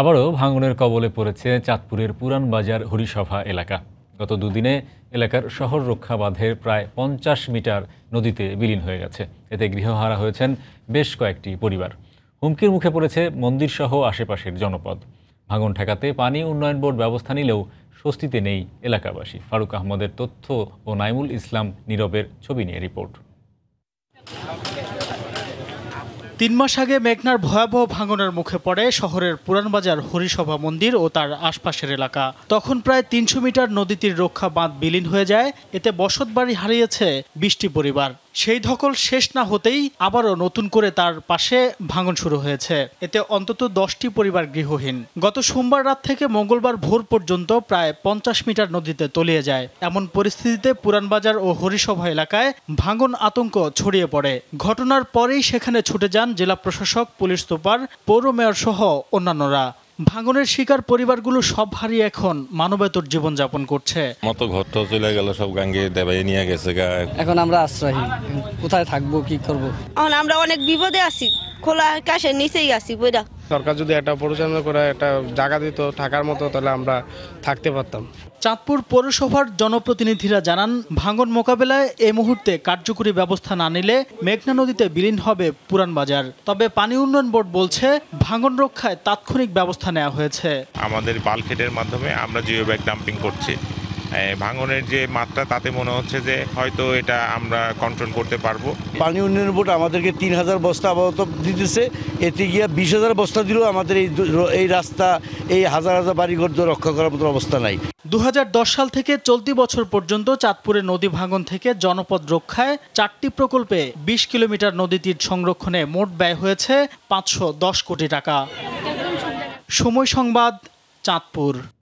আবারও ভাঙনের কবলে পড়েছে চাঁদপুরের পুরান বাজার হরিসভা এলাকা গত দুদিনে এলাকার শহর রক্ষা বাঁধের প্রায় পঞ্চাশ মিটার নদীতে বিলীন হয়ে গেছে এতে গৃহহারা হয়েছেন বেশ কয়েকটি পরিবার হুমকির মুখে পড়েছে মন্দিরসহ আশেপাশের জনপদ ভাঙন ঠেকাতে পানি উন্নয়ন বোর্ড ব্যবস্থা নিলেও স্বস্তিতে নেই এলাকাবাসী ফারুক আহমদের তথ্য ও নাইমুল ইসলাম নীরবের ছবি নিয়ে রিপোর্ট তিন মাস আগে মেঘনার ভয়াবহ ভাঙনের মুখে পড়ে শহরের পুরানবাজার হরিসভা মন্দির ও তার আশপাশের এলাকা তখন প্রায় তিনশো মিটার নদীটির রক্ষা বাঁধ বিলীন হয়ে যায় এতে বসত বাড়ি হারিয়েছে বৃষ্টি পরিবার সেই ধকল শেষ না হতেই আবারও নতুন করে তার পাশে ভাঙন শুরু হয়েছে এতে অন্তত দশটি পরিবার গৃহহীন গত সোমবার রাত থেকে মঙ্গলবার ভোর পর্যন্ত প্রায় পঞ্চাশ মিটার নদীতে তলিয়ে যায় এমন পরিস্থিতিতে পুরানবাজার ও হরিসভা এলাকায় ভাঙন আতঙ্ক ছড়িয়ে পড়ে ঘটনার পরেই সেখানে ছুটে যান জেলা প্রশাসক পুলিশ সুপার পৌর মেয়র সহ অন্যান্যরা ভাঙনের শিকার পরিবারগুলো সব হারিয়ে এখন মানবেতর জীবন যাপন করছে মতো ঘর তো চলে গেল সব গাঙ্গে দেবাই নিয়ে গেছে এখন আমরা আশ্রয় কোথায় থাকবো কি করব এখন আমরা অনেক বিপদে আছি খোলা আকাশের নিচেই আছি বুঝা সরকার যদি এটা পরিচালনা করে একটা জায়গা দিত থাকার মতো তাহলে আমরা থাকতে পারতাম চাঁদপুর পৌরসভার জনপ্রতিনিধিরা জানান ভাঙন মোকাবেলায় এ মুহূর্তে কার্যকরী ব্যবস্থা না নিলে মেঘনা নদীতে বিলীন হবে পুরান বাজার তবে পানি উন্নয়ন বোর্ড বলছে ভাঙন রক্ষায় তাৎক্ষণিক ব্যবস্থা নেওয়া হয়েছে আমাদের বালখেটের মাধ্যমে আমরা জিও ব্যাগ ডাম্পিং করছি ভাঙনের যে মাত্রা তাতে মনে হচ্ছে যে হয়তো এটা আমরা কন্ট্রোল করতে পারবো পানি উন্নয়ন বোর্ড আমাদেরকে তিন হাজার বস্তা আপাতত দিতেছে এতে গিয়ে বিশ হাজার বস্তা দিলেও আমাদের এই এই রাস্তা এই হাজার হাজার বাড়িঘর রক্ষা করার মতো অবস্থা নাই দু সাল থেকে চলতি বছর পর্যন্ত চাঁদপুরে নদী ভাঙন থেকে জনপদ রক্ষায় চারটি প্রকল্পে ২০ কিলোমিটার নদী তীর সংরক্ষণে মোট ব্যয় হয়েছে পাঁচশো কোটি টাকা সময় সংবাদ চাঁদপুর